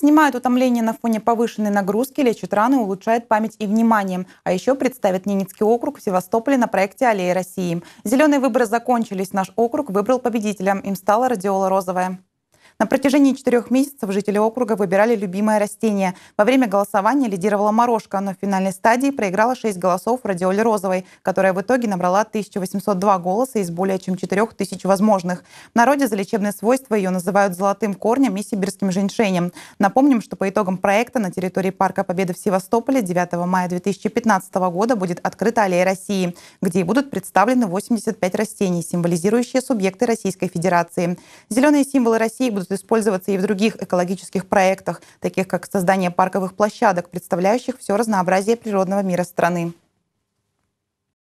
Снимает утомление на фоне повышенной нагрузки, лечит раны, улучшает память и внимание. А еще представит Ненецкий округ в Севастополе на проекте «Аллея России». Зеленые выборы закончились. Наш округ выбрал победителя. Им стала радиола розовая. На протяжении четырех месяцев жители округа выбирали любимое растение. Во время голосования лидировала морожка, но в финальной стадии проиграла 6 голосов Радиоле Розовой, которая в итоге набрала 1802 голоса из более чем 4000 возможных. В народе за лечебные свойства ее называют золотым корнем и сибирским женьшенем. Напомним, что по итогам проекта на территории Парка Победы в Севастополе 9 мая 2015 года будет открыта аллея России, где будут представлены 85 растений, символизирующие субъекты Российской Федерации. Зеленые символы России будут может использоваться и в других экологических проектах, таких как создание парковых площадок, представляющих все разнообразие природного мира страны.